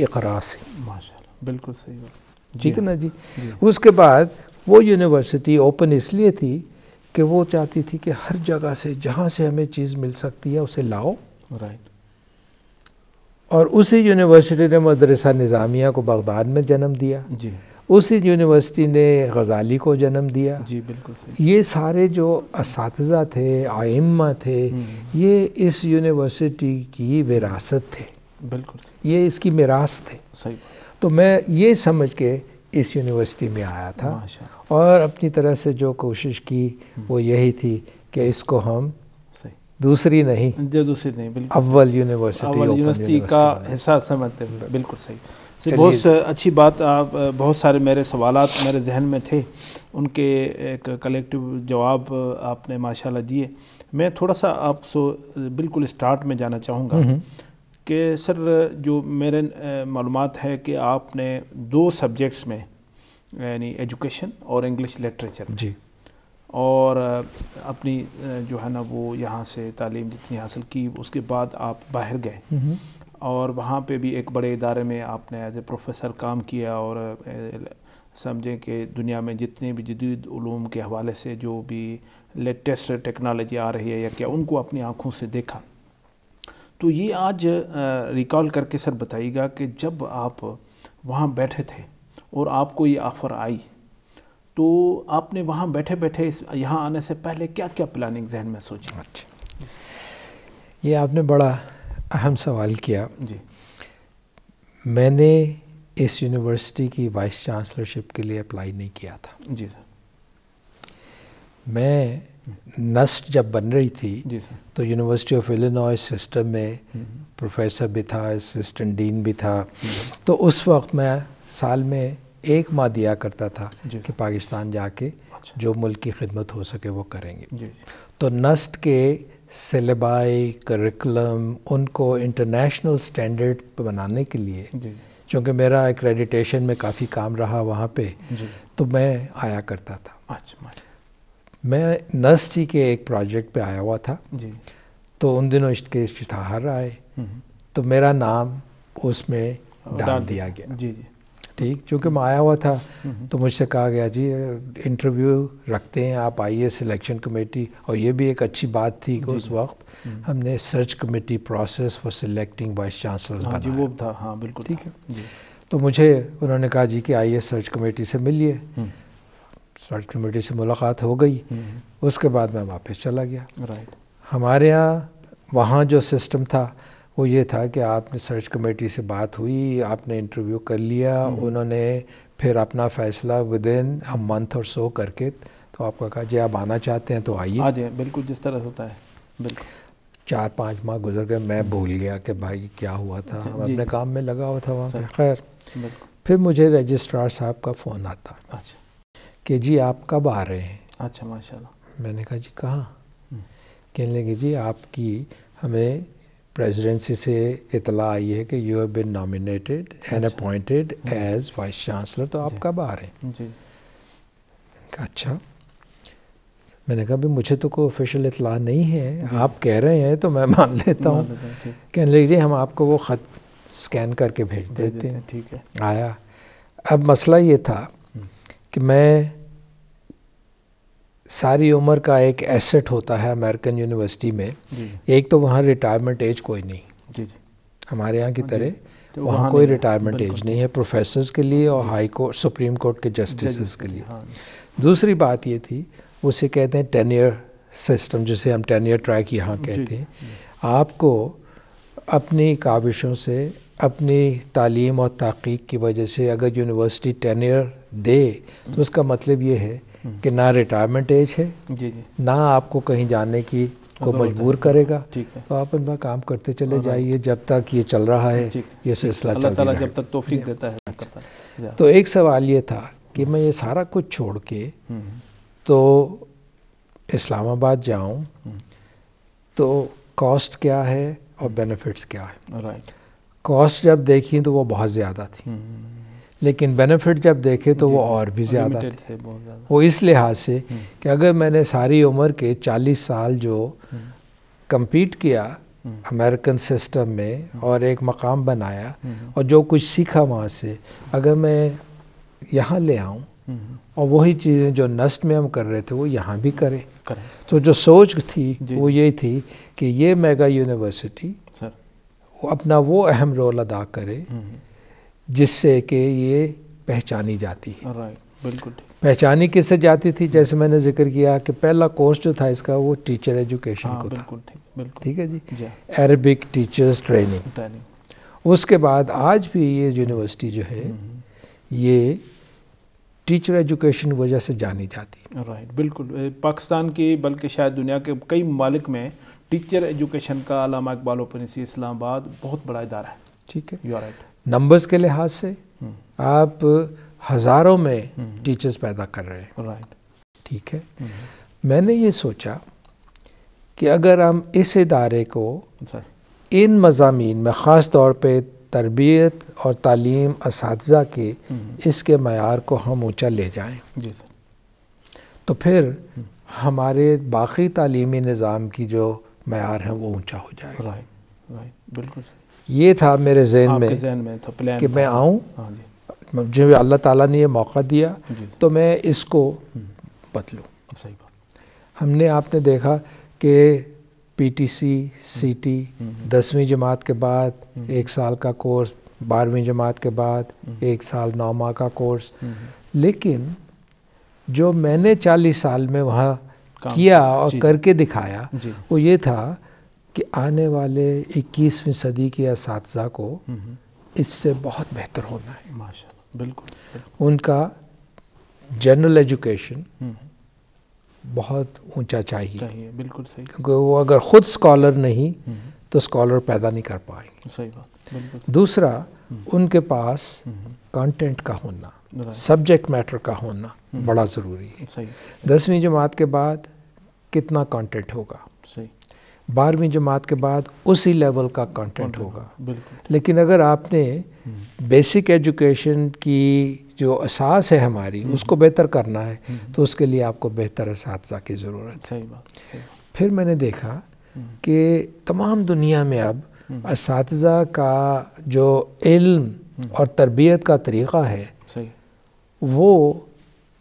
इकरार से माशा बिल्कुल सही बात ठीक है ना जी, जी उसके बाद वो यूनिवर्सिटी ओपन इसलिए थी कि वो चाहती थी कि हर जगह से जहाँ से हमें चीज़ मिल सकती है उसे लाओ राइट और उसी यूनिवर्सिटी ने मदरसा निज़ामिया को बगदाद में जन्म दिया जी उसी यूनिवर्सिटी ने गजाली को जन्म दिया जी बिल्कुल ये सारे जो इस थे आइम्मा थे हम्म। ये इस यूनिवर्सिटी की विरासत थे बिल्कुल ये इसकी मिरास थे सही तो मैं ये समझ के इस यूनिवर्सिटी में आया था और अपनी तरह से जो कोशिश की हम्म। वो यही थी कि इसको हम दूसरी नहीं जो दूसरी नहीं बिल्कुल अव्वल यूनिवर्सिटी यूनिवर्सिटी का हिस्सा समझते हैं बिल्कुल सही बहुत अच्छी बात आप बहुत सारे मेरे सवाल मेरे जहन में थे उनके एक कलेक्टिव जवाब आपने माशाल्लाह दिए मैं थोड़ा सा आप सो बिल्कुल स्टार्ट में जाना चाहूँगा हम्म। कि सर जो मेरे मालूम है कि आपने दो सब्जेक्ट्स में यानी एजुकेशन और इंग्लिश लिटरेचर जी और अपनी जो है ना वो यहाँ से तालीम जितनी हासिल की उसके बाद आप बाहर गए हम्म, हम्म। और वहाँ पे भी एक बड़े इदारे में आपने एज ए प्रोफेसर काम किया और समझें कि दुनिया में जितने भी जदीद ूम के हवाले से जो भी लेटेस्ट टेक्नोलॉजी आ रही है या क्या उनको अपनी आँखों से देखा तो ये आज रिकॉल करके सर बताइएगा कि जब आप वहाँ बैठे थे और आपको ये ऑफ़र आई तो आपने वहाँ बैठे बैठे इस यहाँ आने से पहले क्या क्या प्लानिंग जहन में सोची अच्छा ये आपने बड़ा अहम सवाल किया जी मैंने इस यूनिवर्सिटी की वाइस चांसलरशिप के लिए अप्लाई नहीं किया था जी सर मैं नस्ट जब बन रही थी तो यूनिवर्सिटी ऑफ इलिनॉय सिस्टम में प्रोफेसर हम्म, हम्म। भी था असिस्टेंट डीन भी था हम्म। तो उस वक्त मैं साल में एक माह दिया करता था कि पाकिस्तान जाके अच्छा। जो मुल्क की खिदमत हो सके वो करेंगे तो नस्ट के सिलेबाई करिकुलम उनको इंटरनेशनल स्टैंडर्ड बनाने के लिए चूँकि मेरा एक्रेडिटेशन में काफ़ी काम रहा वहाँ पे तो मैं आया करता था अच्छा, अच्छा। मैं नर्स जी के एक प्रोजेक्ट पे आया हुआ था जी तो उन दिनों इश्क के इश्ताहार आए हम्म। तो मेरा नाम उसमें डाल दिया गया जी जी ठीक चूँकि मैं आया हुआ था हम्म। तो मुझसे कहा गया जी इंटरव्यू रखते हैं आप आइए सिलेक्शन कमेटी और ये भी एक अच्छी बात थी कि उस वक्त हम्म। हमने search committee process for selecting vice chancellor हाँ जी वो था हाँ बिल्कुल ठीक है तो मुझे उन्होंने कहा जी कि आइए सर्च कमेटी से मिलिए सर्च कमेटी से मुलाकात हो गई हम्म, हम्म। उसके बाद मैं वापस चला गया राइट हमारे यहाँ वहाँ जो सिस्टम था वो ये था कि आपने सर्च कमेटी से बात हुई आपने इंटरव्यू कर लिया हम्म, उन्होंने फिर अपना फैसला विद इन अ मंथ और सो करके तो आपका कहा जी आप आना चाहते हैं तो आइए आ जाए बिल्कुल जिस तरह होता है बिल्कुल चार पाँच माह गुजर गए मैं भूल गया कि भाई क्या हुआ था हम अच्छा, अपने काम में लगा हुआ था वहाँ पे खैर फिर मुझे रजिस्ट्रार साहब का फ़ोन आता अच्छा कि जी आप कब आ रहे हैं अच्छा माशाल्लाह मैंने कहा जी कहाँ हम्म। कहने लगे जी आपकी हमें प्रेसिडेंसी से इतला आई है कि you have been nominated and appointed as vice chancellor तो आप कब आ रहे हैं जी अच्छा मैंने कहा भी मुझे तो कोई ऑफिशियल इतला नहीं है आप कह रहे हैं तो मैं मान लेता हूँ कहने लगे हम आपको वो ख़त स्कैन करके भेज देते हैं ठीक है आया अब मसला ये था हम्म। कि मैं सारी उम्र का एक एसेट होता है अमेरिकन यूनिवर्सिटी में एक तो वहाँ रिटायरमेंट एज कोई नहीं जी जी हमारे यहाँ की हाँ तरह तो वहाँ कोई रिटायरमेंट एज नहीं है प्रोफेसर्स के लिए और हाई कोर्ट सुप्रीम कोर्ट के जस्टिस के लिए हाँ। दूसरी बात ये थी उसे कहते हैं टेनियर सिस्टम जिसे हम टेनियर ट्रैक यहाँ कहते हैं आपको अपनी काविशों से अपनी तालीम और तहकीक की वजह से अगर यूनिवर्सिटी टेनियर दे तो हम्म। उसका मतलब ये है कि ना रिटायरमेंट एज है जी जी ना आपको कहीं जाने की को मजबूर करेगा ठीक है तो आप इनका काम करते चले जाइए जब तक ये चल रहा है ये सिलसिला चल रहा है जब तक तोफीक देता है अच्छा। तो एक सवाल ये था कि मैं ये सारा कुछ छोड़ के हम्म, हम्म। तो इस्लामाबाद जाऊं हम्म। तो कॉस्ट क्या है और बेनिफिट्स क्या है राइट कॉस्ट जब देखी तो वो बहुत ज़्यादा थी लेकिन बेनिफिट जब देखे तो वो और भी ज़्यादा थे, थे वो इस लिहाज से हम्म। कि अगर मैंने सारी उम्र के 40 साल जो कम्पीट हम्म। किया अमेरिकन सिस्टम में हम्म। और एक मकाम बनाया और जो कुछ सीखा वहाँ से अगर मैं यहाँ ले आऊँ और वही चीज़ें जो नस्ट में हम कर रहे थे वो यहाँ भी करें तो जो सोच थी वो ये थी कि ये मेगा यूनिवर्सिटी अपना वो अहम रोल अदा करे जिससे कि ये पहचानी जाती है बिल्कुल पहचानी किससे जाती थी जैसे मैंने जिक्र किया कि पहला कोर्स जो था इसका वो टीचर एजुकेशन हाँ, को था ठीक है जी अरबिक टीचर्स ट्रेनिंग उसके बाद आज भी ये यूनिवर्सिटी जो है हम्म, हम्म। ये टीचर एजुकेशन वजह से जानी जाती है राइट बिल्कुल पाकिस्तान की बल्कि शायद दुनिया के कई ममालिक में टीचर एजुकेशन का अलामा इकबाल ओपन इस्लामाबाद बहुत बड़ा इदारा है ठीक है यू आर राइट नंबर्स के लिहाज से हम्म। आप हज़ारों में टीचर्स हम्म। पैदा कर रहे हैं राइट ठीक है हम्म। मैंने ये सोचा कि अगर हम इस इदारे को इन मजामी में ख़ास तौर पर तरबियत और तालीम इस के इसके मैार को हम ऊँचा ले जाएँ तो फिर हमारे बाकी तालीमी निज़ाम की जो मैार है वो ऊँचा हो जाए राइट राइट बिल्कुल सही ये था मेरे जहन में, में था, प्लान कि था, मैं आऊँ हाँ मुझे अल्लाह ताला ने ये मौका दिया तो मैं इसको बदलूँ सही बात हमने आपने देखा कि पीटीसी सीटी हम्म, हम्म, हम्म। दसवीं जमात के बाद एक साल का कोर्स बारहवीं जमात के बाद एक साल नौ माह का कोर्स लेकिन जो मैंने चालीस साल में वहाँ किया और करके दिखाया वो ये था कि आने वाले 21वीं सदी के इस को इससे बहुत बेहतर होना है माशा बिल्कुल, बिल्कुल उनका जनरल एजुकेशन बहुत ऊंचा चाहिए चाहिए बिल्कुल सही क्योंकि वो अगर खुद स्कॉलर नहीं तो स्कॉलर पैदा नहीं कर पाएंगे सही बात दूसरा उनके पास कंटेंट का होना सब्जेक्ट मैटर का होना बड़ा ज़रूरी है दसवीं जमात के बाद कितना कंटेंट होगा सही बारहवीं जमात के बाद उसी लेवल का कंटेंट होगा लेकिन अगर आपने बेसिक हम्म। एजुकेशन की जो असास है हमारी हम्म। उसको बेहतर करना है हम्म। तो उसके लिए आपको बेहतर इस की ज़रूरत सही बात फिर मैंने देखा कि तमाम दुनिया में अब इस का जो इल्म और तरबियत का तरीक़ा है वो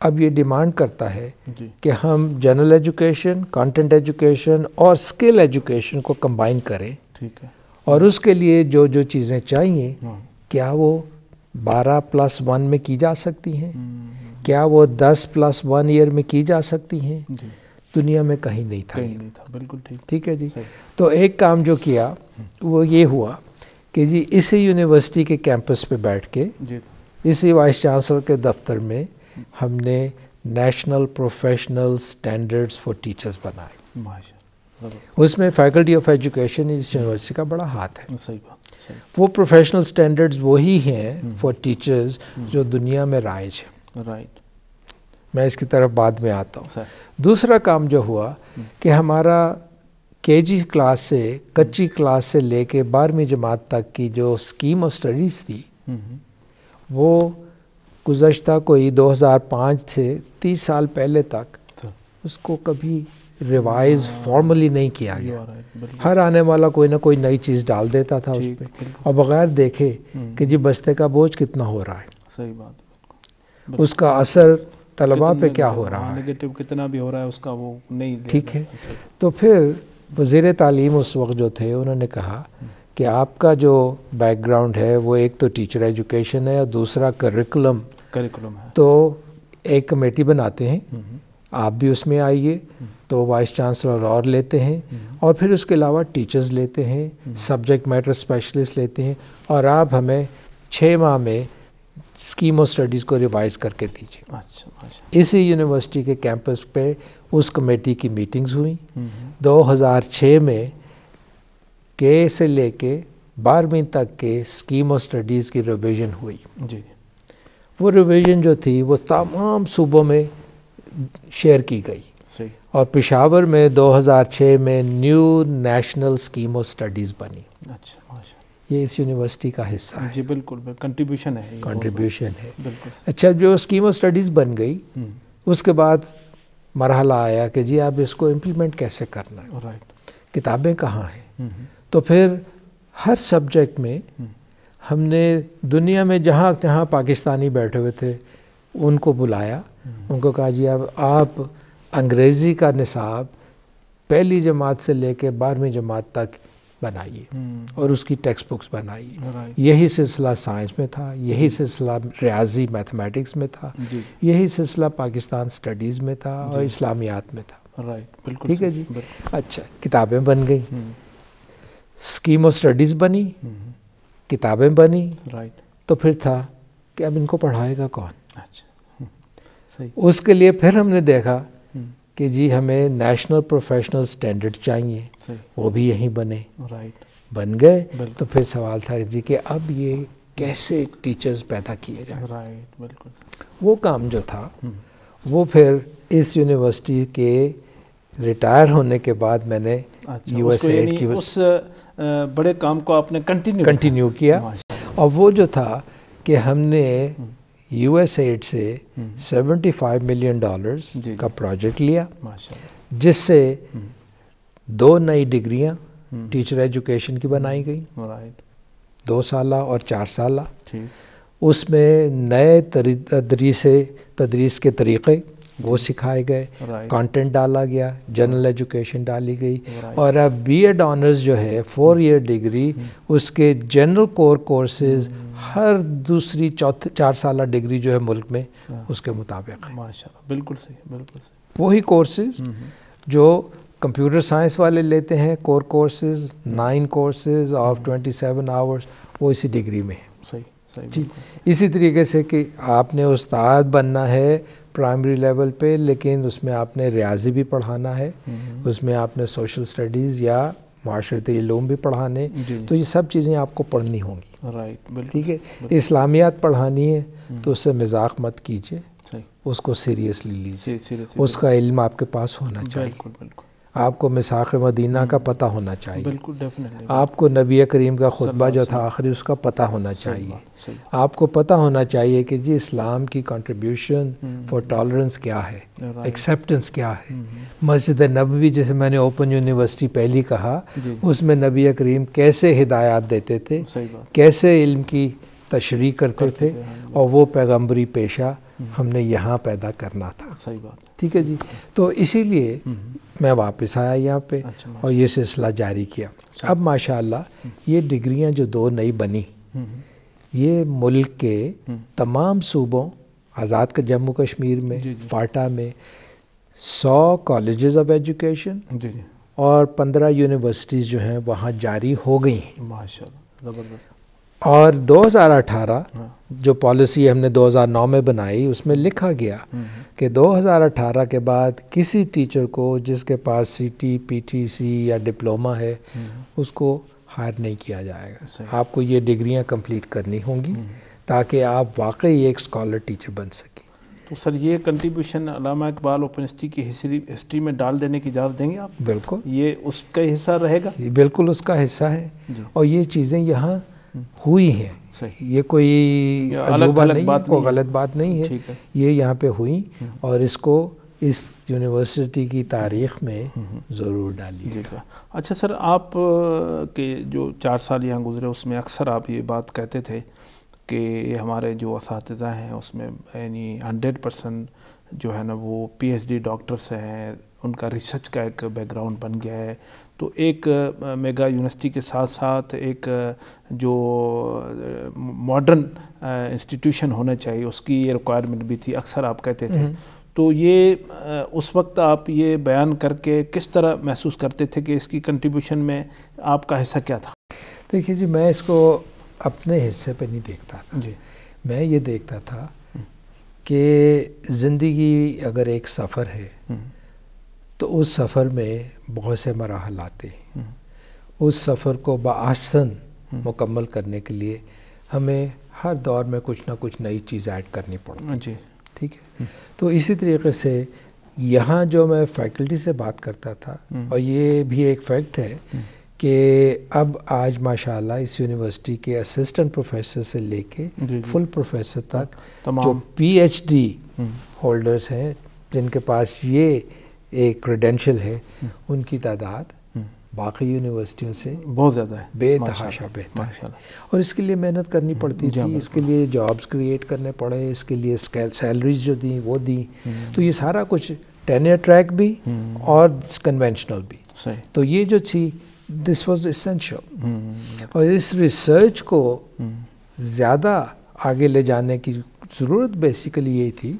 अब ये डिमांड करता है कि हम जनरल एजुकेशन कंटेंट एजुकेशन और स्किल एजुकेशन को कंबाइन करें ठीक है और उसके लिए जो जो चीज़ें चाहिए हाँ। क्या वो 12 प्लस वन में की जा सकती हैं हम्म, हम्म, हम्म। क्या वो 10 प्लस वन ईयर में की जा सकती हैं दुनिया में कहीं नहीं था कहीं नहीं था बिल्कुल ठीक ठीक है जी तो एक काम जो किया वो ये हुआ कि जी इसी यूनिवर्सिटी के कैंपस पे बैठ के इसी वाइस चांसलर के दफ्तर में हमने national professional standards for teachers बनाए उसमें फैकल्टी ऑफ एजुकेशन इस यूनिवर्सिटी का बड़ा हाथ है सही बात वो प्रोफेशनल स्टैंडर्ड्स वही हैं फॉर हम्म। टीचर्स हम्म। जो दुनिया में राइज है राइट मैं इसकी तरफ बाद में आता हूँ दूसरा काम जो हुआ हम्म। कि हमारा केजी क्लास से कच्ची क्लास से लेके बारहवीं जमात तक की जो स्कीम ऑफ स्टडीज़ थी वो गुज्शत कोई 2005 से 30 साल पहले तक तो। उसको कभी रिवाइज हाँ। फॉर्मली नहीं किया गया हर आने वाला कोई ना कोई नई चीज़ डाल देता था उस पर और बगैर देखे हम्म। कि जी बस्ते का बोझ कितना हो रहा है सही बात उसका असर तलबा पे क्या हो रहा है नेगेटिव कितना भी हो रहा है उसका वो नहीं ठीक है तो फिर वजीर तालीम उस वक्त जो थे उन्होंने कहा हम्म। कि आपका जो बैकग्राउंड है वो एक तो टीचर एजुकेशन है और दूसरा करिकुलम करिकुलम है तो एक कमेटी बनाते हैं हम्म, हम्म। आप भी उसमें आइए हम्म। तो वाइस चांसलर और लेते हैं और फिर उसके अलावा टीचर्स लेते हैं सब्जेक्ट मैटर स्पेशलिस्ट लेते हैं और आप हमें छः माह में स्कीम ऑफ स्टडीज़ को रिवाइज करके दीजिए अच्छा, अच्छा। इसी यूनिवर्सिटी के कैंपस पे उस कमेटी की मीटिंग्स हुई 2006 में के से लेके बारहवीं तक के स्कीम ऑफ स्टडीज़ की रिविज़न हुई जी वो रिवीजन जो थी वो तमाम सूबों में शेयर की गई और पिशावर में 2006 में new national scheme of studies बनी अच्छा ये इस यूनिवर्सिटी का हिस्सा है जी बिल्कुल कंट्रीब्यूशन है कंट्रीब्यूशन है अच्छा जो स्कीम ऑफ स्टडीज़ बन गई हम्म। उसके बाद मरहला आया कि जी आप इसको इम्प्लीमेंट कैसे करना है किताबें कहाँ हैं हम्म, हम्म। तो फिर हर सब्जेक्ट में हमने दुनिया में जहाँ जहाँ पाकिस्तानी बैठे हुए थे उनको बुलाया हम्म। उनको कहा जी अब आप अंग्रेज़ी का निसाब पहली जमात से लेके बारहवीं जमात तक बनाइए हम्म। और उसकी टेक्स्ट बुक्स बनाइए यही सिलसिला साइंस में था यही हम्म। सिलसिला रियाजी मैथमेटिक्स में था यही सिलसिला पाकिस्तान स्टडीज़ में था और इस्लामियात में था बिल्कुल ठीक है जी अच्छा किताबें बन गई स्कीम ऑफ स्टडीज़ बनी किताबें बनी राइट तो फिर था कि अब इनको पढ़ाएगा कौन अच्छा हम्म। सही उसके लिए फिर हमने देखा हम्म। कि जी हमें नेशनल प्रोफेशनल स्टैंडर्ड चाहिए वो भी यहीं बने राइट बन गए तो फिर सवाल था जी कि अब ये कैसे टीचर्स पैदा किए जाए राइट बिल्कुल वो काम जो था हम्म। वो फिर इस यूनिवर्सिटी के रिटायर होने के बाद मैंने अच्छा, यूएसएड की उस बड़े काम को आपने कंटिन्यू कंटिन्यू किया और वो जो था कि हमने यू एस एड से 75 मिलियन डॉलर्स का प्रोजेक्ट लिया जिससे हम्म। दो नई डिग्रियां टीचर हम्म। एजुकेशन की बनाई गई दो साल और चार साल उसमें नए तदरीस तदरीस के तरीक़े वो सिखाए गए कंटेंट डाला गया जनरल एजुकेशन डाली गई और अब बी एड ऑनर्स जो है फोर ईयर डिग्री उसके जनरल कोर कोर्सेज हर दूसरी चौथे चार साल डिग्री जो है मुल्क में हाँ। उसके मुताबिक है माशाल्लाह बिल्कुल सही बिल्कुल सही वही कोर्सेज hmm, hmm. जो कंप्यूटर साइंस वाले लेते हैं core courses nine courses of twenty seven hours वो इसी डिग्री में है सही सही जी इसी तरीके से कि आपने उस्ताद बनना है प्राइमरी लेवल पे लेकिन उसमें आपने रियाजी भी पढ़ाना है हम्म। उसमें आपने सोशल स्टडीज़ या माशरती इलूम भी पढ़ाने तो ये सब चीज़ें आपको पढ़नी होंगी राइट ठीक है इस्लामियात पढ़ानी है हम्म। तो उससे मजाक मत कीजिए उसको सीरियसली लीजिए उसका इल्म आपके पास होना चाहिए बिल्कुल बिल्कुल आपको मिसाक मदीना का हम्म। पता होना चाहिए बिल्कुल डेफिनेटली आपको नबी करीम का खुतबा जो था आखिरी उसका पता होना चाहिए आपको पता होना चाहिए कि जी इस्लाम की कंट्रीब्यूशन फॉर टॉलरेंस क्या है एक्सेप्टेंस क्या है हम्म। मस्जिद नबी जैसे मैंने ओपन यूनिवर्सिटी पहली कहा उसमें नबी करीम कैसे हिदायत देते थे कैसे इल्म की तशरी करते थे हाँ और वो पैगम्बरी पेशा हमने यहाँ पैदा करना था सही बात ठीक है जी तो इसीलिए हम्म। मैं वापस आया यहाँ पे अच्छा, और ये सिलसिला जारी किया अच्छा। अब माशाल्लाह हम्म। ये डिग्रियाँ जो दो नई बनी हम्म, ये मुल्क के तमाम सूबों आज़ाद का जम्मू कश्मीर में जी जी। फाटा में सौ कॉलेजेस ऑफ एजुकेशन और पंद्रह यूनिवर्सिटीज़ जो हैं वहाँ जारी हो गई हैं माशा और 2018 जो पॉलिसी हमने 2009 में बनाई उसमें लिखा गया हम्म, हम्म। कि 2018 के बाद किसी टीचर को जिसके पास सीटी पीटीसी या डिप्लोमा है हम्म, उसको हायर नहीं किया जाएगा आपको ये डिग्रियां कंप्लीट करनी होंगी ताकि आप वाकई एक स्कॉलर टीचर बन सकें तो सर ये कंट्रीब्यूशन अलामा इकबाल ओपन की हिस्ट्री हिस्ट्री में डाल देने की इजाज़त देंगे आप बिल्कुल ये उसका हिस्सा रहेगा बिल्कुल उसका हिस्सा है और ये चीज़ें यहाँ हुई है सही ये कोई अजूबा नहीं बात को गलत बात नहीं है, है। ये यहाँ पे हुई हम्म। और इसको इस यूनिवर्सिटी की तारीख में हम्म, हम्म। ज़रूर डाली अच्छा सर आप के जो चार साल यहाँ गुजरे उसमें अक्सर आप ये बात कहते थे कि हमारे जो इस हैं उसमें यानी हंड्रेड परसेंट जो है ना वो पीएचडी डॉक्टर्स हैं उनका रिसर्च का एक बैकग्राउंड बन गया है तो एक मेगा यूनिवर्सिटी के साथ साथ एक जो मॉडर्न इंस्टीट्यूशन होना चाहिए उसकी ये रिक्वायरमेंट भी थी अक्सर आप कहते थे हम्म। तो ये उस वक्त आप ये बयान करके किस तरह महसूस करते थे कि इसकी कंट्रीब्यूशन में आपका हिस्सा क्या था देखिए जी मैं इसको अपने हिस्से पे नहीं देखता जी मैं ये देखता था हम्म। कि ज़िंदगी अगर एक सफ़र है हम्म। तो उस सफ़र में बहुत से मराहल आते हैं उस सफ़र को बासन हम्म। मुकम्मल करने के लिए हमें हर दौर में कुछ ना कुछ नई चीज़ ऐड करनी पड़ती जी ठीक है हम्म। तो इसी तरीके से यहाँ जो मैं फैकल्टी से बात करता था हम्म। और ये भी एक फैक्ट है कि अब आज माशाल्लाह इस यूनिवर्सिटी के असिस्टेंट प्रोफेसर से लेके फुल प्रोफेसर तक जो पीएचडी होल्डर्स हैं जिनके पास ये एक क्रेडेंशियल है हम्म। उनकी तादाद हम्म। बाकी यूनिवर्सिटियों से बहुत ज़्यादा है बेतहाशा बेहतर है और इसके लिए मेहनत करनी हम्म, पड़ती हाँ, थी इसके लिए जॉब्स क्रिएट करने पड़े इसके लिए सैलरीज जो दी वो दी तो ये सारा कुछ टेनियर ट्रैक भी और कन्वेंशनल भी तो ये जो थी दिस वॉज इसेंशियल और इस रिसर्च को ज़्यादा आगे ले जाने की ज़रूरत बेसिकली ये थी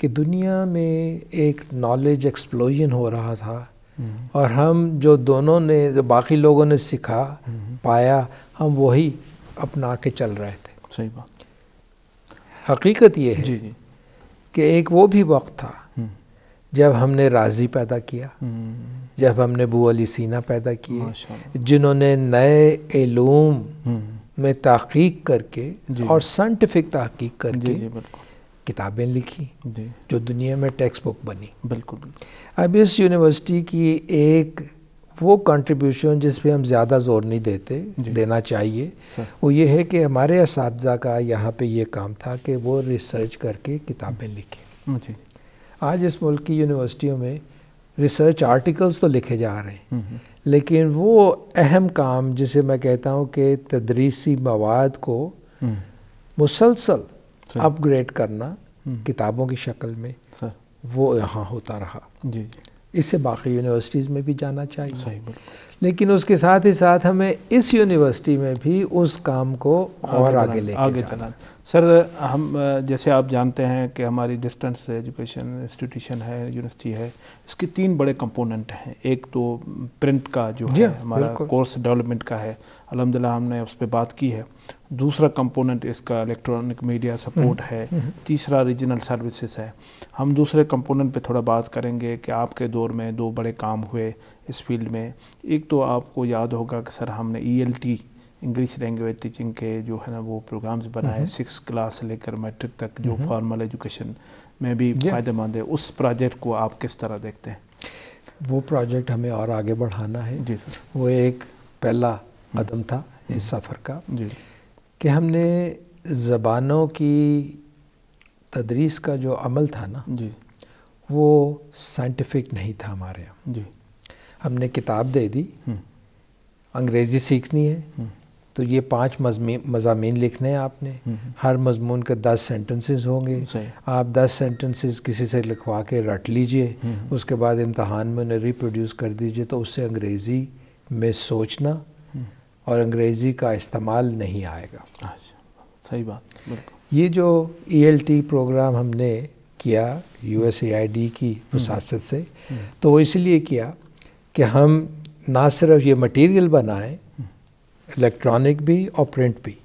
कि दुनिया में एक नॉलेज एक्सप्लोजन हो रहा था हम्म। और हम जो दोनों ने जो बाकी लोगों ने सीखा हम्म। पाया हम वही अपना के चल रहे थे सही बात हकीकत ये है जी जी। कि एक वो भी वक्त था हम्म। जब हमने राजी पैदा किया जब हमने बू अली सीना पैदा किए जिन्होंने नए एलूम में तहकीक करके और साइंटिफिक तहकीक करके जी जी, किताबें लिखी जो दुनिया में टेक्स्ट बुक बनी बिल्कुल अब इस यूनिवर्सिटी की एक वो कंट्रीब्यूशन जिस पे हम ज़्यादा जोर नहीं देते देना चाहिए वो ये है कि हमारे इस का यहाँ पे ये काम था कि वो रिसर्च करके किताबें लिखें आज इस मुल्क की यूनिवर्सिटियों में रिसर्च आर्टिकल्स तो लिखे जा रहे हैं हम्म, हम्म। लेकिन वो अहम काम जिसे मैं कहता हूँ कि तदरीसी मवाद को हम्म। मुसलसल अपग्रेड करना हम्म। किताबों की शक्ल में वो यहाँ होता रहा जी इससे बाकी यूनिवर्सिटीज़ में भी जाना चाहिए सही लेकिन उसके साथ ही साथ हमें इस यूनिवर्सिटी में भी उस काम को और आगे ले आगे चलना सर हम जैसे आप जानते हैं कि हमारी डिस्टेंस एजुकेशन इंस्टीट्यूशन है यूनिवर्सिटी है इसके तीन बड़े कंपोनेंट हैं एक तो प्रिंट का जो है हमारा कोर्स डेवलपमेंट का है अलहमदिल्ला हमने उस पर बात की है दूसरा कंपोनेंट इसका इलेक्ट्रॉनिक मीडिया सपोर्ट है हम्म, हम्म। तीसरा रीजनल सर्विसेज है हम दूसरे कंपोनेंट पे थोड़ा बात करेंगे कि आपके दौर में दो बड़े काम हुए इस फील्ड में एक तो आपको याद होगा कि सर हमने ई इंग्लिश लैंग्वेज टीचिंग के जो है ना वो प्रोग्राम्स बनाए सिक्स क्लास से लेकर मैट्रिक तक जो फॉर्मल हम्म। एजुकेशन में भी फ़ायदेमंद है उस प्रोजेक्ट को आप किस तरह देखते हैं वो प्रोजेक्ट हमें और आगे बढ़ाना है जी सर वो एक पहला कदम था इस सफ़र का जी कि हमने ज़बानों की तदरीस का जो अमल था ना जी वो साइंटिफिक नहीं था हमारे यहाँ जी हमने किताब दे दी हम्म। अंग्रेज़ी सीखनी है हम्म। तो ये पांच मजामी लिखने हैं आपने हम्म, हर मजमून के दस सेंटेंसेस होंगे आप दस सेंटेंसेस किसी से लिखवा के रट लीजिए उसके बाद इम्तहान में उन्हें रिप्रोड्यूस कर दीजिए तो उससे अंग्रेज़ी में सोचना और अंग्रेज़ी का इस्तेमाल नहीं आएगा अच्छा, सही बात ये जो ई e प्रोग्राम हमने किया यू एस की वसासत हम्म। से हम्म। तो इसलिए किया कि हम ना सिर्फ ये मटेरियल बनाएं इलेक्ट्रॉनिक हम्म। भी और प्रिंट भी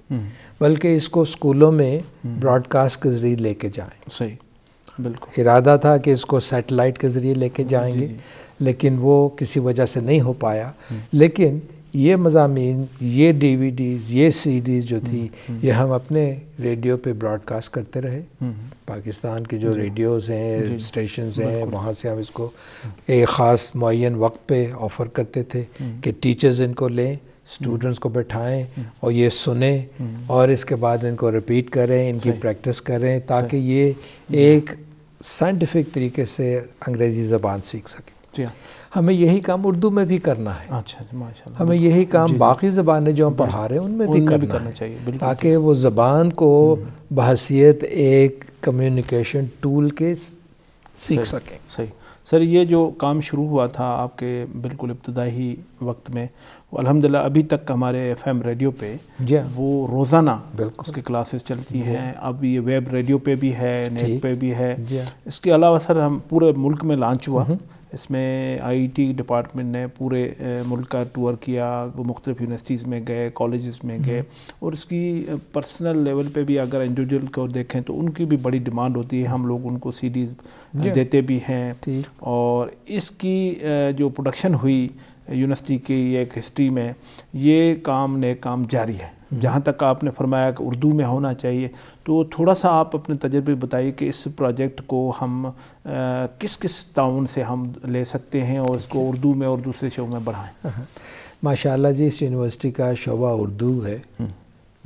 बल्कि इसको स्कूलों में ब्रॉडकास्ट के ज़रिए लेके जाएं सही बिल्कुल इरादा था कि इसको सैटेलाइट के ज़रिए लेके जाएंगे लेकिन वो किसी वजह से नहीं हो पाया लेकिन ये मजामी ये डीवीडीज़ ये सीडीज़ जो थी हम्म, हम्म। ये हम अपने रेडियो पे ब्रॉडकास्ट करते रहे हम्म, पाकिस्तान के जो रेडियोज़ हैं स्टेशन हैं वहाँ से हम इसको एक ख़ास मुन वक्त पे ऑफ़र करते थे कि टीचर्स इनको लें स्टूडेंट्स को बैठाएं और ये सुने और इसके बाद इनको रिपीट करें इनकी प्रैक्टिस करें ताकि ये एक साइंटिफिक तरीके से अंग्रेज़ी ज़बान सीख सकें जी हाँ। हमें यही काम उर्दू में भी करना है अच्छा माशाल्लाह हमें यही काम बाकी ज़बानें जो हम पढ़ा रहे हैं उनमें भी करना, भी करना चाहिए ताकि वो ज़बान को हम्म। बहसीत एक कम्युनिकेशन टूल के सीख सकें सही सर ये जो काम शुरू हुआ था आपके बिल्कुल इब्तदाई वक्त में अलहमदिल्ला अभी तक हमारे एफ एम रेडियो पे जी हाँ। वो रोज़ाना बिल्कुल उसकी क्लासेस चलती हैं हाँ। अब ये वेब रेडियो पे भी है नेट पे भी है इसके अलावा सर हम पूरे मुल्क में लॉन्च हुआ हूँ हम्म। इसमें आईटी डिपार्टमेंट ने पूरे मुल्क का टूर किया वो मुख्तलिफ यूनिवर्सिटीज़ में गए कॉलेज़ में गए हम्म। और इसकी पर्सनल लेवल पे भी अगर इंडिविजुअल को देखें तो उनकी भी बड़ी डिमांड होती है हम लोग उनको सीडीज देते भी हैं और इसकी जो प्रोडक्शन हुई यूनिवर्सिटी की एक हिस्ट्री में ये काम ने काम जारी है हम्म। जहाँ तक आपने फरमाया कि उर्दू में होना चाहिए तो थोड़ा सा आप अपने तजर्बे बताइए कि इस प्रोजेक्ट को हम आ, किस किस ताउन से हम ले सकते हैं और इसको अच्छा। उर्दू में और दूसरे शो में बढ़ाएँ माशाल्लाह जी इस यूनिवर्सिटी का शोबा उर्दू है हम्म।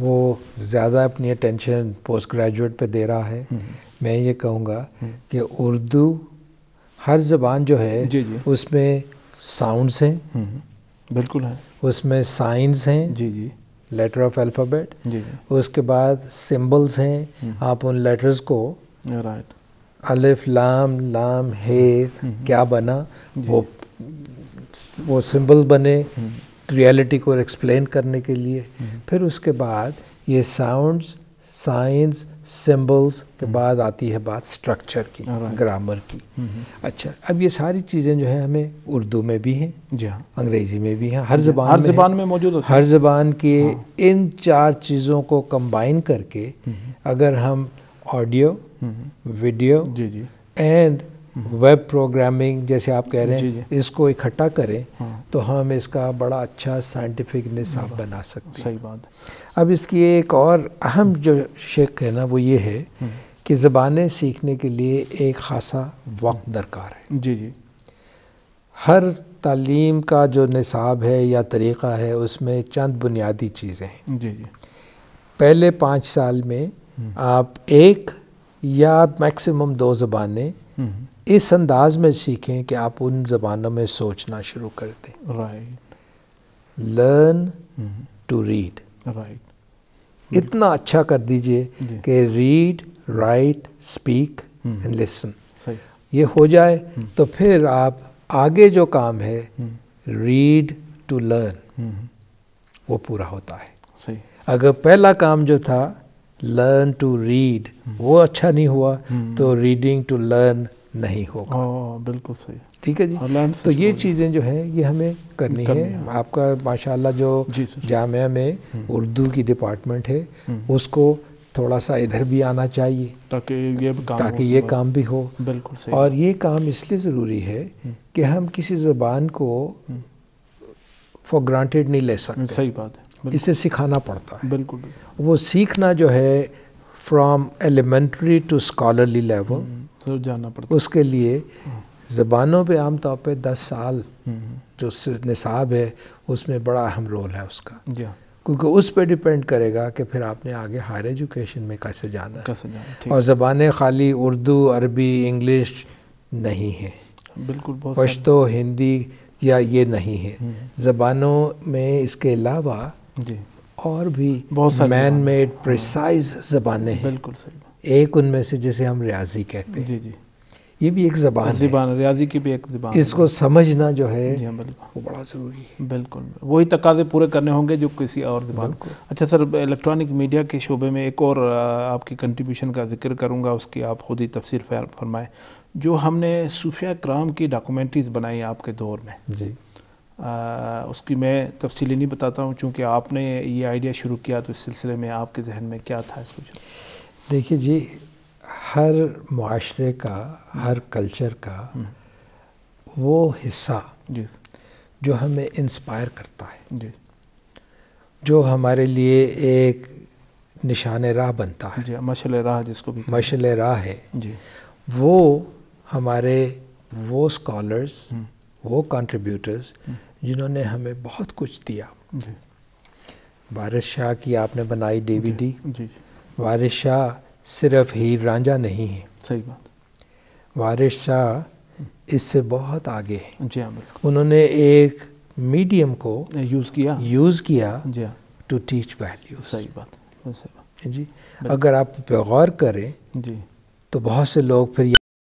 वो ज़्यादा अपनी अटेंशन पोस्ट ग्रेजुएट पर दे रहा है हम्म। मैं ये कहूँगा कि उर्दू हर जबान जो है जी जी। उसमें साउंड्स हैं हम्म, हम्म। बिल्कुल है उसमें साइंस हैं जी जी लेटर ऑफ अल्फ़ाबेट जी जी उसके बाद सिंबल्स हैं हम्म। आप उन लेटर्स को राइट अलिफ लाम लाम हे क्या बना वो वो सिंबल बने रियलिटी को एक्सप्लेन करने के लिए फिर उसके बाद ये साउंड्स साइंस सिंबल्स के हम्म। बाद आती है बात स्ट्रक्चर की ग्रामर की अच्छा अब ये सारी चीज़ें जो है हमें उर्दू में भी हैं जी हाँ अंग्रेज़ी में भी हैं हर हम्म। जबान हर जबान में, मौजूद मौजूद हर जबान के हाँ। इन चार चीज़ों को कंबाइन करके अगर हम ऑडियो वीडियो जी जी एंड हम्म। वेब प्रोग्रामिंग जैसे आप कह रहे हैं इसको इकट्ठा करें हाँ। तो हम इसका बड़ा अच्छा साइंटिफिक निसाब हाँ। बना सकते हैं सही बात अब इसकी एक और अहम जो शेक है ना वो ये है हम्म। कि ज़बानें सीखने के लिए एक ख़ासा वक्त हम्म। दरकार है जी जी हर तालीम का जो निसाब है या तरीक़ा है उसमें चंद बुनियादी चीज़ें हैं जी जी पहले पाँच साल में आप एक या मैक्सिमम दो ज़बानें इस अंदाज में सीखें कि आप उन ज़बानों में सोचना शुरू कर दें right learn to read write इतना अच्छा कर दीजिए कि read write speak and listen ये हो जाए mm-hmm. तो फिर आप आगे जो काम है रीड टू लर्न वो पूरा होता है सही अगर पहला काम जो था लर्न टू रीड वो अच्छा नहीं हुआ mm-hmm. तो रीडिंग टू लर्न नहीं होगा बिल्कुल सही ठीक है जी तो ये चीज़ें जो है ये हमें करनी, करनी है।, है आपका माशाल्लाह जो जामिया में हम्म। उर्दू की डिपार्टमेंट है हम्म। उसको थोड़ा सा इधर भी आना चाहिए ताकि ये काम ताकि ये काम भी हो बिल्कुल सही और ये काम इसलिए ज़रूरी है हम्म। कि हम किसी ज़बान को फॉर ग्रांटेड नहीं ले सकते सही बात है इसे सिखाना पड़ता है बिल्कुल वो सीखना जो है from elementary to scholarly level जाना पड़ता उसके लिए ज़बानों पे आम तौर पे दस साल हम्म, हम्म। जो निसाब है उसमें बड़ा अहम रोल है उसका हाँ। क्योंकि उस पर डिपेंड करेगा कि फिर आपने आगे हायर एजुकेशन में कैसे जाना कैसे जाना और ज़बानें खाली उर्दू अरबी इंग्लिश नहीं है बिल्कुल पश्तो हिंदी या ये नहीं है हम्म। ज़बानों में इसके अलावा और भी बहुत मैन मेड प्रिसाइज जबान हैं बिल्कुल सही एक उनमें से जिसे हम रियाजी कहते हैं जी जी ये भी एक ज़बान ज़बान रियाजी की भी एक ज़बान इसको समझना जो है हाँ, वो बड़ा ज़रूरी है बिल्कुल वही तकाजे पूरे करने होंगे जो किसी और ज़बान को अच्छा सर इलेक्ट्रॉनिक मीडिया के शोबे में एक और आपकी कंट्रीब्यूशन का जिक्र करूँगा उसकी आप खुद ही तफसीर फरमाएं जो हमने सूफिया कराम की डॉक्यूमेंट्रीज़ बनाई आपके दौर में जी आ, उसकी मैं तफसीली नहीं बताता हूँ चूँकि आपने ये आइडिया शुरू किया तो इस सिलसिले में आपके जहन में क्या था इसको देखिए जी हर माशरे का हर कल्चर का हम्म। वो हिस्सा जो हमें इंस्पायर करता है जो हमारे लिए एक निशान राह बनता है जी मशल राह जिसको भी मशल राह है जी वो हमारे वो स्कॉलर्स हम्म। वो कंट्रीब्यूटर्स हम्म। जिन्होंने हमें बहुत कुछ दिया बारिश शाह की आपने बनाई डीवीडी जी, जी, जी वारिस शाह सिर्फ हीर रांझा नहीं है सही बात वारिस शाह इससे बहुत आगे है जी हाँ उन्होंने एक मीडियम को यूज़ किया यूज़ किया जी हाँ। टू टीच वैल्यू सही बात सही बात जी अगर आप गौर करें जी तो बहुत से लोग फिर